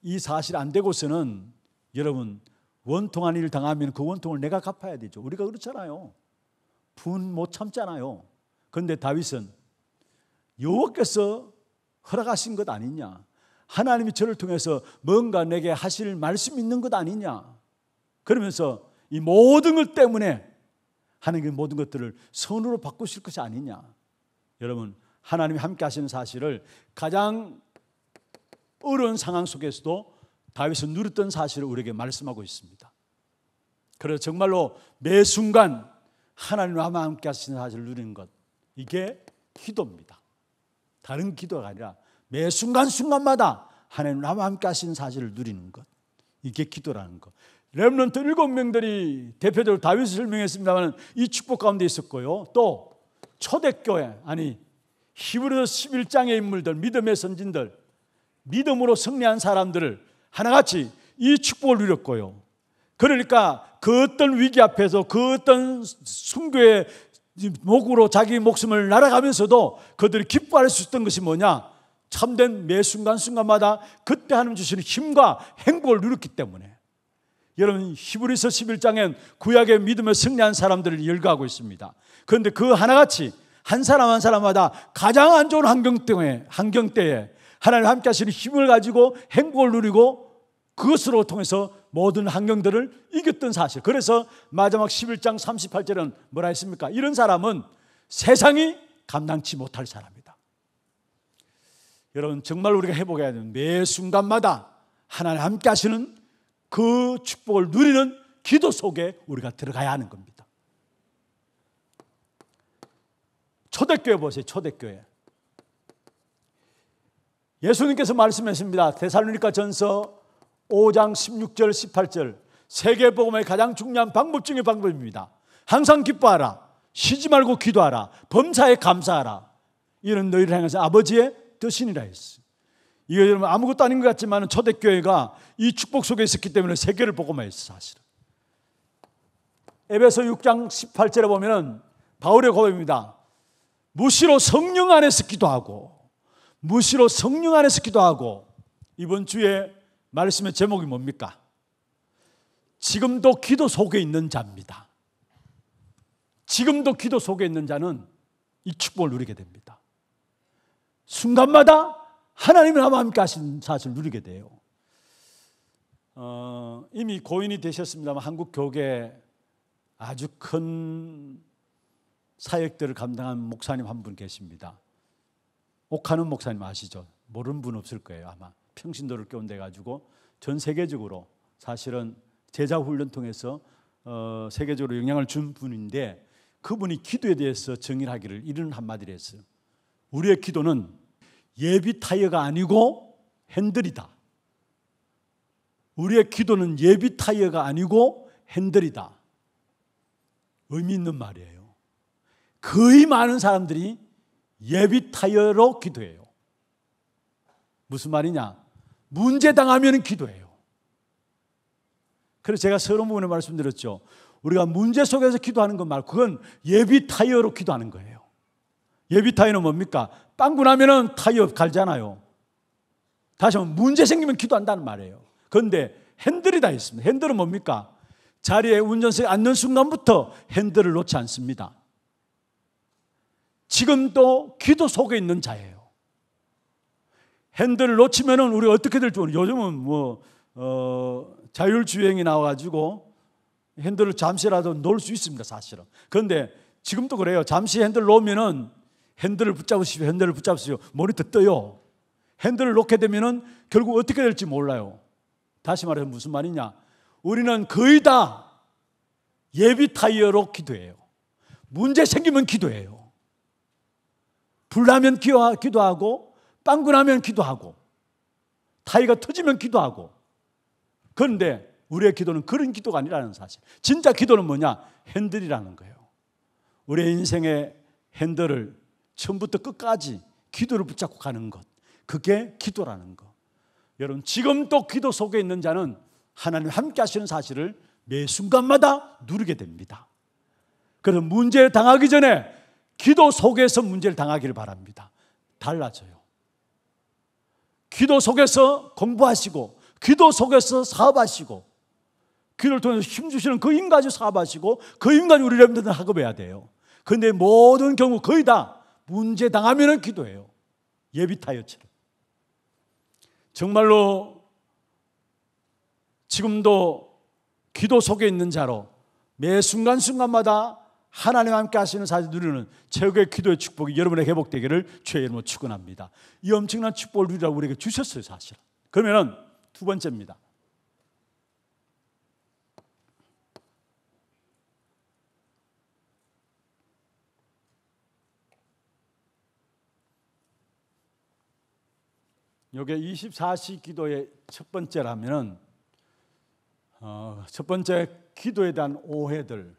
이 사실 안 되고서는 여러분 원통한 일을 당하면 그 원통을 내가 갚아야 되죠. 우리가 그렇잖아요. 분 못 참잖아요. 그런데 다윗은 여호와께서 허락하신 것 아니냐? 하나님이 저를 통해서 뭔가 내게 하실 말씀 있는 것 아니냐? 그러면서 이 모든 것 때문에 하나님 모든 것들을 선으로 바꾸실 것이 아니냐? 여러분 하나님이 함께 하시는 사실을 가장 어려운 상황 속에서도 다윗은 누렸던 사실을 우리에게 말씀하고 있습니다. 그래서 정말로 매 순간 하나님과 함께 하시는 사실을 누리는 것 이게 기도입니다. 다른 기도가 아니라 매 순간 순간마다 하나님 나 함께 하시는 사실을 누리는 것 이게 기도라는 것. 렘넌트 일곱 명들이 대표적으로 다윗을 설명했습니다만 이 축복 가운데 있었고요. 또 초대교회 아니 히브리서 11장의 인물들, 믿음의 선진들, 믿음으로 승리한 사람들을 하나같이 이 축복을 누렸고요. 그러니까 그 어떤 위기 앞에서 그 어떤 순교의 목으로 자기 목숨을 날아가면서도 그들이 기뻐할 수 있던 것이 뭐냐? 참된 매 순간순간마다 그때 하나님 주시는 힘과 행복을 누렸기 때문에 여러분 히브리서 11장엔 구약의 믿음을 승리한 사람들을 열거하고 있습니다. 그런데 그 하나같이 한 사람 한 사람마다 가장 안 좋은 환경 때에, 환경 때에 하나님 함께 하시는 힘을 가지고 행복을 누리고 그것으로 통해서 모든 환경들을 이겼던 사실. 그래서 마지막 11장 38절은 뭐라 했습니까? 이런 사람은 세상이 감당치 못할 사람이다. 여러분, 정말 우리가 해보게 되는 매 순간마다 하나님 함께 하시는 그 축복을 누리는 기도 속에 우리가 들어가야 하는 겁니다. 초대교회 보세요. 초대교회. 예수님께서 말씀했습니다. 데살로니가 전서 5장 16절 18절 세계복음의 가장 중요한 방법 중의 방법입니다. 항상 기뻐하라. 쉬지 말고 기도하라. 범사에 감사하라. 이는 너희를 향해서 아버지의 뜻이니라 했어 이거 여러분 아무것도 아닌 것 같지만 초대교회가 이 축복 속에 있었기 때문에 세계를 복음화했어 사실은. 에베소 6장 18절에 보면 바울의 고백입니다. 무시로 성령 안에서 기도하고 무시로 성령 안에서 기도하고 이번 주에 말씀의 제목이 뭡니까? 지금도 기도 속에 있는 자입니다. 지금도 기도 속에 있는 자는 이 축복을 누리게 됩니다. 순간마다 하나님을 함께 하신 사실을 누리게 돼요. 어, 이미 고인이 되셨습니다만 한국 교계 아주 큰 사역들을 감당한 목사님 한 분 계십니다. 옥하는 목사님 아시죠? 모르는 분 없을 거예요 아마 평신도를 깨운데 가지고 전 세계적으로 사실은 제자 훈련 통해서 어, 세계적으로 영향을 준 분인데 그분이 기도에 대해서 정의 하기를 이런 한마디를 했어요. 우리의 기도는 예비 타이어가 아니고 핸들이다. 우리의 기도는 예비 타이어가 아니고 핸들이다. 의미 있는 말이에요. 거의 많은 사람들이 예비 타이어로 기도해요. 무슨 말이냐? 문제 당하면 기도해요. 그래서 제가 서론 부분에 말씀드렸죠. 우리가 문제 속에서 기도하는 것 말고 그건 예비 타이어로 기도하는 거예요. 예비 타이어는 뭡니까? 빵꾸 나면은 타이어 갈잖아요. 다시 한번 문제 생기면 기도한다는 말이에요. 그런데 핸들이 다 있습니다. 핸들은 뭡니까? 자리에 운전석에 앉는 순간부터 핸들을 놓지 않습니다. 지금도 기도 속에 있는 자예요. 핸들을 놓치면은 우리 어떻게 될지 모르. 요즘은 뭐 어, 자율주행이 나와가지고 핸들을 잠시라도 놓을 수 있습니다, 사실은. 그런데 지금도 그래요. 잠시 핸들 놓으면은 핸들을 붙잡으시오 핸들을 붙잡으시오 모니터 떠요. 핸들을 놓게 되면은 결국 어떻게 될지 몰라요. 다시 말해서 무슨 말이냐? 우리는 거의 다 예비 타이어로 기도해요. 문제 생기면 기도해요. 불나면 기도하고 빵꾸나면 기도하고 타이가 터지면 기도하고 그런데 우리의 기도는 그런 기도가 아니라는 사실. 진짜 기도는 뭐냐? 핸들이라는 거예요. 우리의 인생의 핸들을 처음부터 끝까지 기도를 붙잡고 가는 것. 그게 기도라는 것. 여러분, 지금도 기도 속에 있는 자는 하나님 함께 하시는 사실을 매 순간마다 누르게 됩니다. 그래서 문제에 당하기 전에 기도 속에서 문제를 당하기를 바랍니다. 달라져요. 기도 속에서 공부하시고, 기도 속에서 사업하시고, 기도를 통해서 힘주시는 그 힘까지 사업하시고, 그 힘까지 우리 여러분들은 학업해야 돼요. 근데 모든 경우 거의 다 문제 당하면 기도해요. 예비 타이어처럼. 정말로 지금도 기도 속에 있는 자로 매 순간순간마다 하나님과 함께 하시는 사실 누리는 최고의 기도의 축복이 여러분의 회복되기를 주의 이름으로 축원합니다. 이 엄청난 축복을 누리라고 우리에게 주셨어요, 사실. 그러면은 두 번째입니다. 요게 24시 기도의 첫 번째라면은 어, 첫 번째 기도에 대한 오해들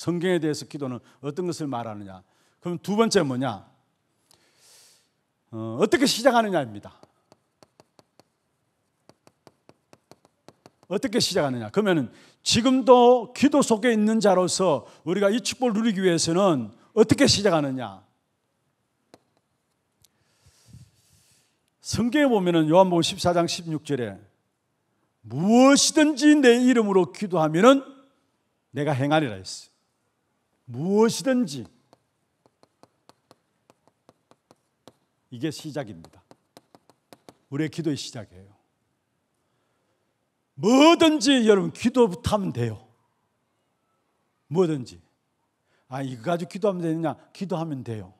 성경에 대해서 기도는 어떤 것을 말하느냐. 그럼 두 번째 뭐냐? 어, 떻게 시작하느냐입니다. 어떻게 시작하느냐? 그러면 지금도 기도 속에 있는 자로서 우리가 이 축복을 누리기 위해서는 어떻게 시작하느냐? 성경에 보면 요한복음 14장 16절에 무엇이든지 내 이름으로 기도하면 내가 행하리라 했어요. 무엇이든지 이게 시작입니다. 우리의 기도의 시작이에요. 뭐든지 여러분 기도부터 하면 돼요. 뭐든지. 아, 이거 가지고 기도하면 되느냐? 기도하면 돼요.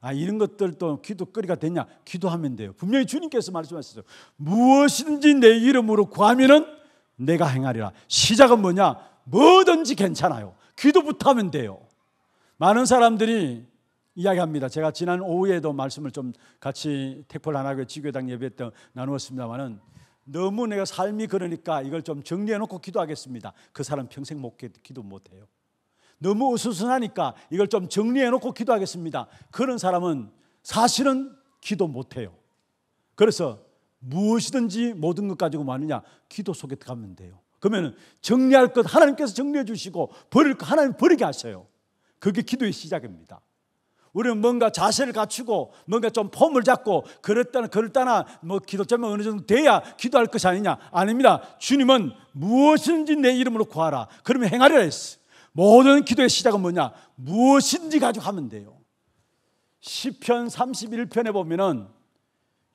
아, 이런 것들도 기도거리가 되냐? 기도하면 돼요. 분명히 주님께서 말씀하셨죠. 무엇이지내 이름으로 구하면은 내가 행하리라. 시작은 뭐냐? 뭐든지 괜찮아요. 기도부터 하면 돼요. 많은 사람들이 이야기합니다. 제가 지난 오후에도 말씀을 좀 같이 택포를 안 하고 지교당 예배 때 나누었습니다만은 너무 내가 삶이 그러니까 이걸 좀 정리해 놓고 기도하겠습니다. 그 사람 평생 못 기도 못 해요. 너무 우스스하니까 이걸 좀 정리해 놓고 기도하겠습니다. 그런 사람은 사실은 기도 못 해요. 그래서 무엇이든지 모든 것 가지고 뭐 하느냐? 기도 속에 들어가면 돼요. 그러면 정리할 것 하나님께서 정리해 주시고 버릴 것 하나님 버리게 하세요. 그게 기도의 시작입니다. 우리는 뭔가 자세를 갖추고 뭔가 좀 폼을 잡고 그랬다나 그랬다나 뭐 기도점이 어느 정도 돼야 기도할 것이 아니냐 아닙니다 주님은 무엇인지 내 이름으로 구하라 그러면 행하리라 했어 모든 기도의 시작은 뭐냐 무엇인지 가지고 하면 돼요 시편 31편에 보면은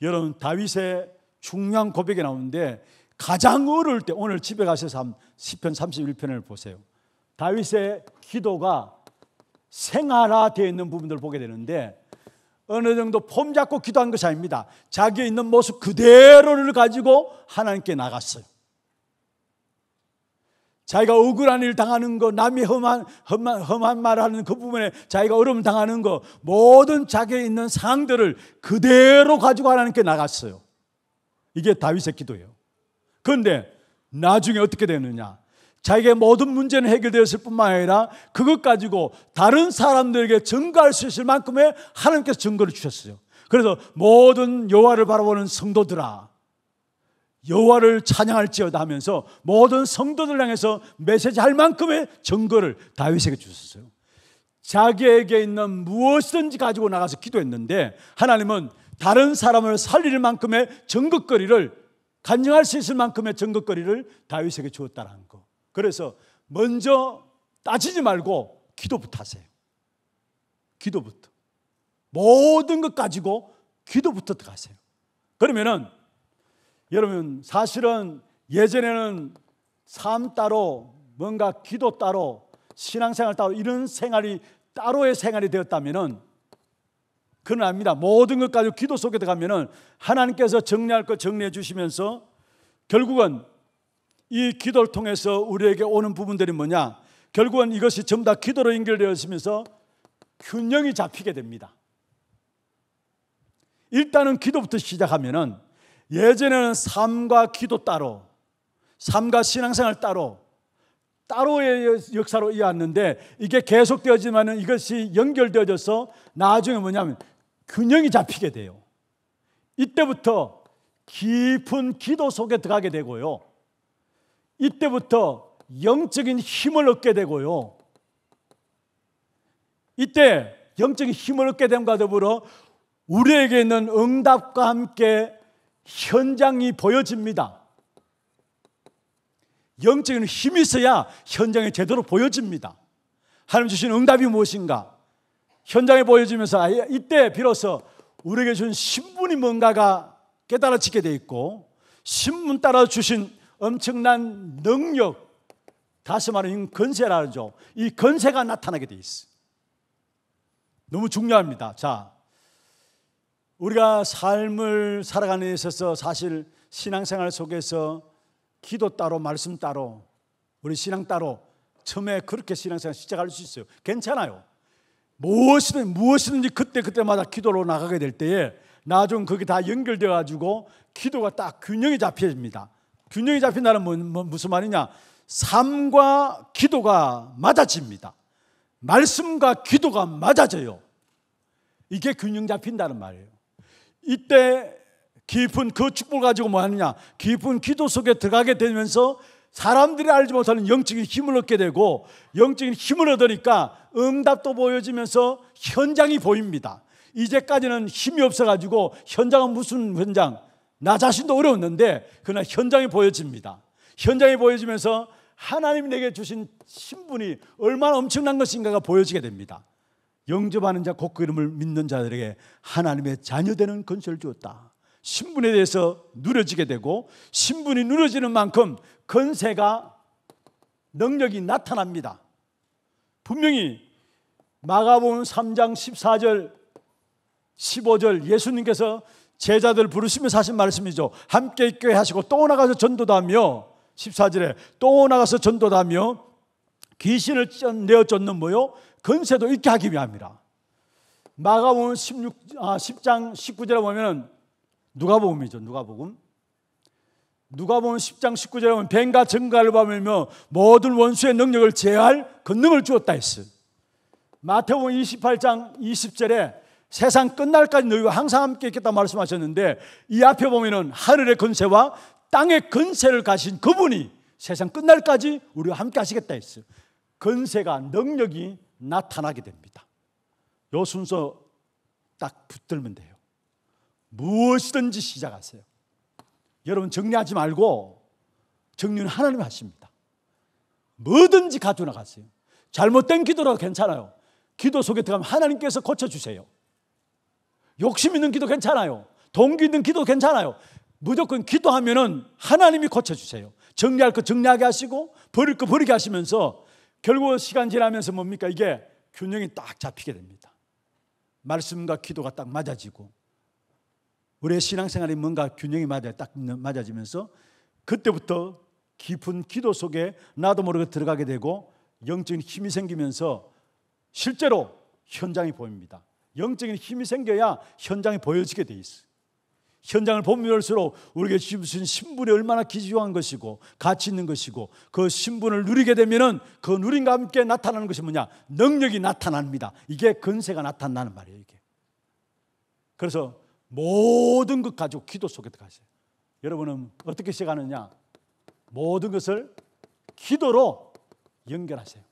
여러분 다윗의 중요한 고백이 나오는데 가장 어려울 때 오늘 집에 가셔서 시편 31편을 보세요 다윗의 기도가 생활화 되어 있는 부분들을 보게 되는데 어느 정도 폼 잡고 기도한 것이 아닙니다. 자기에 있는 모습 그대로를 가지고 하나님께 나갔어요. 자기가 억울한 일 당하는 거, 남이 험한, 험한, 험한 말 하는 그 부분에 자기가 어려움 당하는 거, 모든 자기에 있는 상들을 그대로 가지고 하나님께 나갔어요. 이게 다윗의 기도예요. 그런데 나중에 어떻게 되느냐? 자기의 모든 문제는 해결되었을 뿐만 아니라 그것 가지고 다른 사람들에게 증거할 수 있을 만큼의 하나님께서 증거를 주셨어요. 그래서 모든 여호와를 바라보는 성도들아 여호와를 찬양할지어다 하면서 모든 성도들 향해서 메시지할 만큼의 증거를 다윗에게 주셨어요. 자기에게 있는 무엇이든지 가지고 나가서 기도했는데 하나님은 다른 사람을 살릴 만큼의 증거거리를 간증할 수 있을 만큼의 증거거리를 다윗에게 주었다는 거. 그래서 먼저 따지지 말고 기도부터 하세요. 기도부터. 모든 것 가지고 기도부터 가세요 그러면은 여러분 사실은 예전에는 삶 따로 뭔가 기도 따로 신앙생활 따로 이런 생활이 따로의 생활이 되었다면은 그건 압니다. 모든 것 가지고 기도 속에 들어가면은 하나님께서 정리할 것 정리해 주시면서 결국은 이 기도를 통해서 우리에게 오는 부분들이 뭐냐? 결국은 이것이 전부 다 기도로 연결되어지면서 균형이 잡히게 됩니다. 일단은 기도부터 시작하면은 예전에는 삶과 기도 따로, 삶과 신앙생활 따로, 따로의 역사로 이어왔는데 이게 계속되어지만은 이것이 연결되어져서 나중에 뭐냐면 균형이 잡히게 돼요. 이때부터 깊은 기도 속에 들어가게 되고요. 이때부터 영적인 힘을 얻게 되고요. 이때 영적인 힘을 얻게 됨과 더불어 우리에게 있는 응답과 함께 현장이 보여집니다. 영적인 힘이 있어야 현장이 제대로 보여집니다. 하나님 주신 응답이 무엇인가? 현장에 보여지면서 아, 이때 비로소 우리에게 준 신분이 뭔가가 깨달아지게 돼 있고 신분 따라 주신 엄청난 능력, 다시 말하면 건세라 죠이 건세가 나타나게 돼 있어. 너무 중요합니다. 자, 우리가 삶을 살아가는 데 있어서 사실 신앙생활 속에서 기도 따로 말씀 따로 우리 신앙 따로 처음에 그렇게 신앙생활 시작할 수 있어요. 괜찮아요. 무엇이든 무엇이든지 그때 그때마다 기도로 나가게 될 때에 나중 그게 다 연결돼 가지고 기도가 딱 균형이 잡혀집니다. 균형이 잡힌다는 뭐, 뭐, 무슨 말이냐? 삶과 기도가 맞아집니다. 말씀과 기도가 맞아져요. 이게 균형 잡힌다는 말이에요. 이때 깊은 그 축복을 가지고 뭐 하느냐? 깊은 기도 속에 들어가게 되면서 사람들이 알지 못하는 영적인 힘을 얻게 되고 영적인 힘을 얻으니까 응답도 보여지면서 현장이 보입니다. 이제까지는 힘이 없어가지고 현장은 무슨 현장? 나 자신도 어려웠는데 그러나 현장이 보여집니다. 현장이 보여지면서 하나님 내게 주신 신분이 얼마나 엄청난 것인가가 보여지게 됩니다. 영접하는 자, 곧그 이름을 믿는 자들에게 하나님의 자녀되는 건설을 주었다. 신분에 대해서 누려지게 되고 신분이 누려지는 만큼 건세가 능력이 나타납니다. 분명히 마가복음 3장 14절 15절 예수님께서 제자들 부르시면 사실 말씀이죠. 함께 있게 하시고 또 나가서 전도다며 14절에 또 나가서 전도다며 귀신을 내어 쫓는 뭐요? 근세도 있게 하기 위함이라. 마가복음 16, 아, 10장 19절에 보면 누가복음이죠. 누가복음. 누가복음 10장 19절에 보면 뱀과 증가를 밟으며 모든 원수의 능력을 제할 권능을 주었다 했어요. 마태복음 28장 20절에 세상 끝날까지 너희와 항상 함께 있겠다 말씀하셨는데 이 앞에 보면은 하늘의 근세와 땅의 근세를 가신 그분이 세상 끝날까지 우리와 함께 하시겠다 했어요. 근세가 능력이 나타나게 됩니다. 요 순서 딱 붙들면 돼요. 무엇이든지 시작하세요. 여러분 정리하지 말고 정리는 하나님 하십니다. 뭐든지 가져 나가세요. 잘못된 기도라도 괜찮아요. 기도 속에 들어가면 하나님께서 고쳐주세요. 욕심 있는 기도 괜찮아요. 동기 있는 기도 괜찮아요. 무조건 기도하면은 하나님이 고쳐주세요. 정리할 거 정리하게 하시고 버릴 거 버리게 하시면서 결국 시간 지나면서 뭡니까? 이게 균형이 딱 잡히게 됩니다. 말씀과 기도가 딱 맞아지고 우리의 신앙생활이 뭔가 균형이 맞아요. 딱 맞아지면서 그때부터 깊은 기도 속에 나도 모르게 들어가게 되고 영적인 힘이 생기면서 실제로 현장이 보입니다. 영적인 힘이 생겨야 현장이 보여지게 돼 있어. 현장을 보면 볼수록 우리에게 주신 신분이 얼마나 기중한 것이고 가치 있는 것이고 그 신분을 누리게 되면은 그 누림과 함께 나타나는 것이 뭐냐? 능력이 나타납니다. 이게 근세가 나타나는 말이에요, 이게. 그래서 모든 것 가지고 기도 속에 들어가세요. 여러분은 어떻게 시작하느냐? 모든 것을 기도로 연결하세요.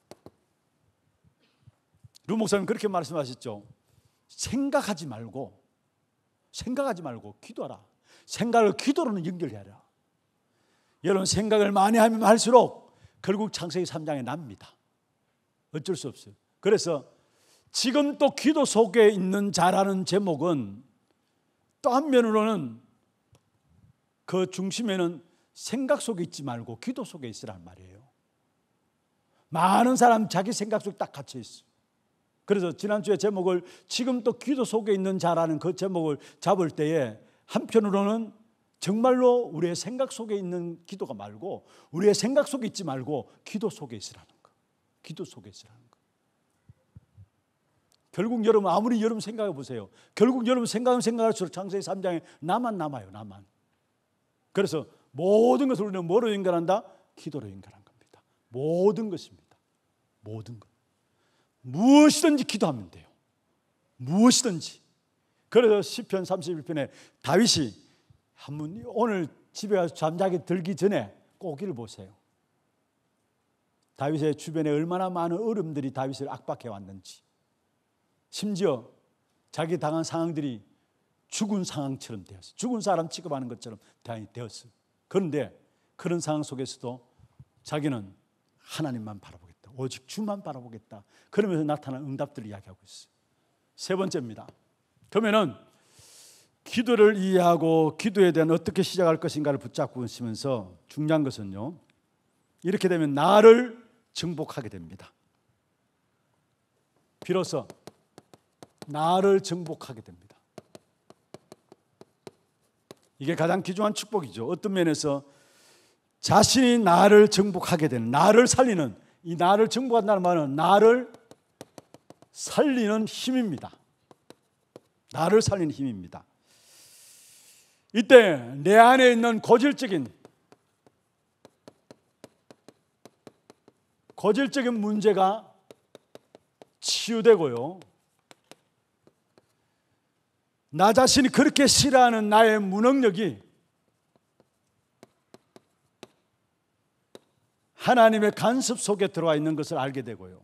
루 목사님 그렇게 말씀하셨죠. 생각하지 말고 생각하지 말고 기도하라. 생각을 기도로는 연결해라. 여러분 생각을 많이 하면 할수록 결국 창세기 3장에 납니다. 어쩔 수 없어요. 그래서 지금 또 기도 속에 있는 자라는 제목은 또 한면으로는 그 중심에는 생각 속에 있지 말고 기도 속에 있으란 말이에요. 많은 사람 자기 생각 속에 딱 갇혀 있어. 요 그래서 지난주에 제목을 지금 도 기도 속에 있는 자라는 그 제목을 잡을 때에 한편으로는 정말로 우리의 생각 속에 있는 기도가 말고 우리의 생각 속에 있지 말고 기도 속에 있으라는 거. 기도 속에 있으라는 거. 결국 여러분 아무리 여러분 생각해 보세요. 결국 여러분 생각은 생각할수록 창세기 3장에 나만 남아요. 나만. 그래서 모든 것을 우리는 뭐로 연결한다? 기도로 연결한 겁니다. 모든 것입니다. 모든 것. 무엇이든지 기도하면 돼요. 무엇이든지. 그래서 시편 31편에 다윗이 한번 오늘 집에 가서 잠자기 들기 전에 꼭기를 보세요. 다윗의 주변에 얼마나 많은 어른들이 다윗을 압박해 왔는지. 심지어 자기 당한 상황들이 죽은 상황처럼 되었어 죽은 사람 취급하는 것처럼 되었어 그런데 그런 상황 속에서도 자기는 하나님만 바라봐. 오직 주만 바라보겠다. 그러면서 나타난 응답들을 이야기하고 있어요. 세 번째입니다. 그러면은 기도를 이해하고 기도에 대한 어떻게 시작할 것인가를 붙잡고 있으면서 중요한 것은요. 이렇게 되면 나를 정복하게 됩니다. 비로소 나를 정복하게 됩니다. 이게 가장 귀중한 축복이죠. 어떤 면에서 자신이 나를 정복하게 되는, 나를 살리는 이 나를 정복한다는 말은 나를 살리는 힘입니다. 나를 살리는 힘입니다. 이때 내 안에 있는 고질적인 고질적인 문제가 치유되고요. 나 자신이 그렇게 싫어하는 나의 무능력이 하나님의 간섭 속에 들어와 있는 것을 알게 되고요.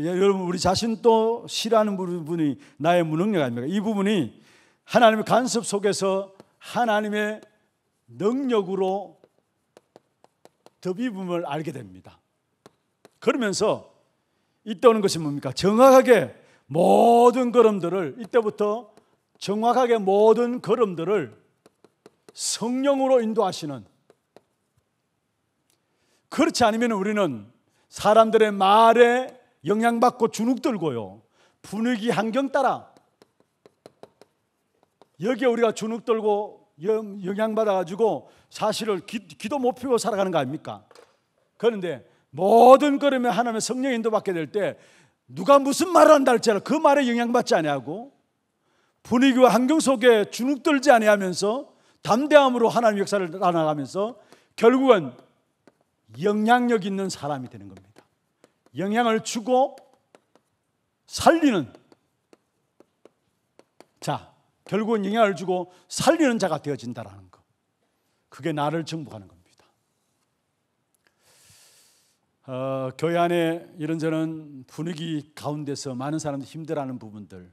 예, 여러분 우리 자신도 싫어하는 부분이 나의 무능력 아닙니까? 이 부분이 하나님의 간섭 속에서 하나님의 능력으로 덮입음을 알게 됩니다. 그러면서 이때 오는 것이 뭡니까? 정확하게 모든 걸음들을 이때부터 정확하게 모든 걸음들을 성령으로 인도하시는 그렇지 않으면 우리는 사람들의 말에 영향받고 주눅들고요. 분위기 환경 따라 여기에 우리가 주눅들고 영향받아가지고 사실을 기, 도못 피우고 살아가는 거 아닙니까? 그런데 모든 걸음에 하나님의 성령 인도 받게 될 때 누가 무슨 말을 한다 할지라그 말에 영향받지 아니하고 분위기와 환경 속에 주눅들지 아니하면서 담대함으로 하나님 역사를 나아가면서 결국은 영향력 있는 사람이 되는 겁니다. 영향을 주고 살리는 자, 결국은 영향을 주고 살리는 자가 되어진다라는 거. 그게 나를 정복하는 겁니다. 어, 교회 안에 이런저런 분위기 가운데서 많은 사람들이 힘들어하는 부분들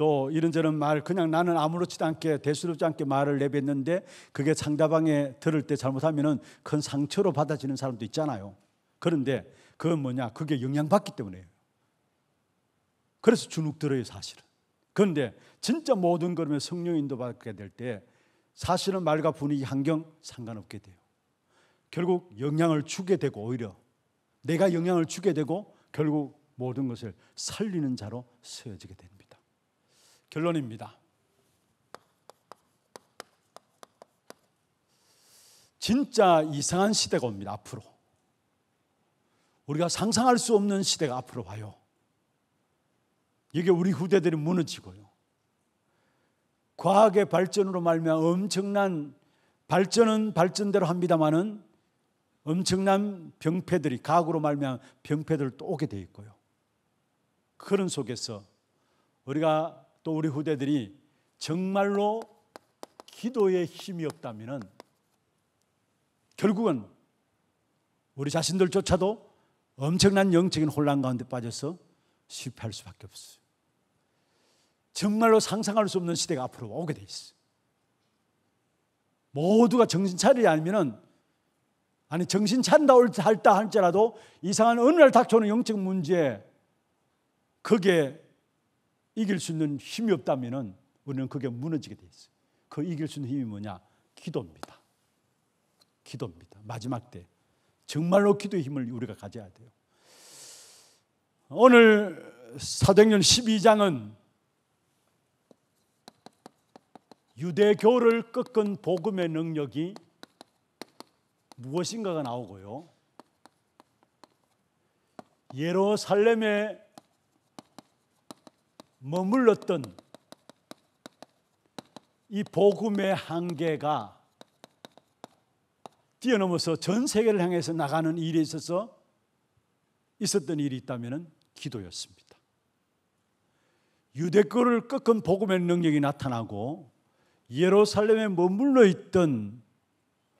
또 이런저런 말 그냥 나는 아무렇지도 않게 대수롭지 않게 말을 내뱉는데 그게 상대방에 들을 때 잘못하면은 큰 상처로 받아지는 사람도 있잖아요. 그런데 그건 뭐냐? 그게 영향받기 때문에요. 그래서 주눅 들어요, 사실은. 그런데 진짜 모든 걸음에 성령 인도받게 될 때 사실은 말과 분위기 환경 상관없게 돼요. 결국 영향을 주게 되고 오히려 내가 영향을 주게 되고 결국 모든 것을 살리는 자로 쓰여지게 됩니다. 결론입니다. 진짜 이상한 시대가 옵니다. 앞으로. 우리가 상상할 수 없는 시대가 앞으로 와요. 이게 우리 후대들이 무너지고요. 과학의 발전으로 말미 엄청난 발전은 발전대로 합니다마는 엄청난 병폐들이 과학으로 말미 병폐들 또 오게 돼 있고요. 그런 속에서 우리가 또 우리 후대들이 정말로 기도의 힘이 없다면 결국은 우리 자신들조차도 엄청난 영적인 혼란 가운데 빠져서 실패할 수밖에 없어요. 정말로 상상할 수 없는 시대가 앞으로 오게 돼있어 모두가 정신 차리지 않으면은 아니 정신 찬다 할다 할지라도 이상한 어느 날 닥쳐오는 영적 문제 거기에 이길 수 있는 힘이 없다면 우리는 그게 무너지게 돼 있어요. 그 이길 수 있는 힘이 뭐냐? 기도입니다. 기도입니다. 마지막 때 정말로 기도의 힘을 우리가 가져야 돼요. 오늘 사도행전 12장은 유대교를 꺾은 복음의 능력이 무엇인가가 나오고요. 예루살렘의 머물렀던 이 복음의 한계가 뛰어넘어서 전 세계를 향해서 나가는 일에 있어서 있었던 일이 있다면 기도였습니다. 유대교를 꺾은 복음의 능력이 나타나고 예루살렘에 머물러 있던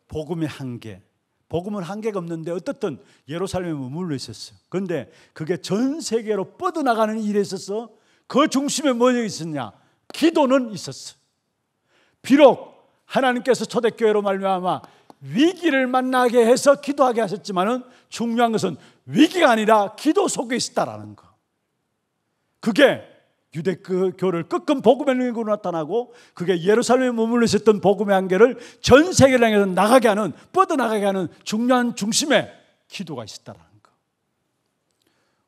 복음의 한계, 복음은 한계가 없는데 어떻든 예루살렘에 머물러 있었어요. 그런데 그게 전 세계로 뻗어나가는 일에 있어서 그 중심에 뭐가 있었냐? 기도는 있었어. 비록 하나님께서 초대교회로 말미암아 위기를 만나게 해서 기도하게 하셨지만은 중요한 것은 위기가 아니라 기도 속에 있었다라는 거. 그게 유대 교를 끝끝 복음의 능력으로 나타나고 그게 예루살렘에 머물러 있었던 복음의 한계를 전 세계를 향해서 나가게 하는 뻗어나가게 하는 중요한 중심에 기도가 있었다라는 거.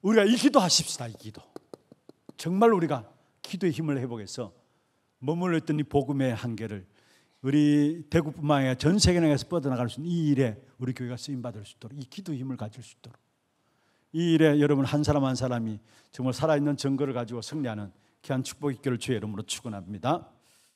우리가 이 기도 하십시다. 이 기도. 정말 우리가 기도의 힘을 회복해서 머물렀던 이 복음의 한계를 우리 대구뿐만 아니라 전 세계 나가서 뻗어나갈 수 있는 이 일에 우리 교회가 쓰임 받을 수 있도록 이 기도 의 힘을 가질 수 있도록 이 일에 여러분 한 사람 한 사람이 정말 살아있는 증거를 가지고 승리하는 귀한 축복의 기를 주의 이름으로 축원합니다.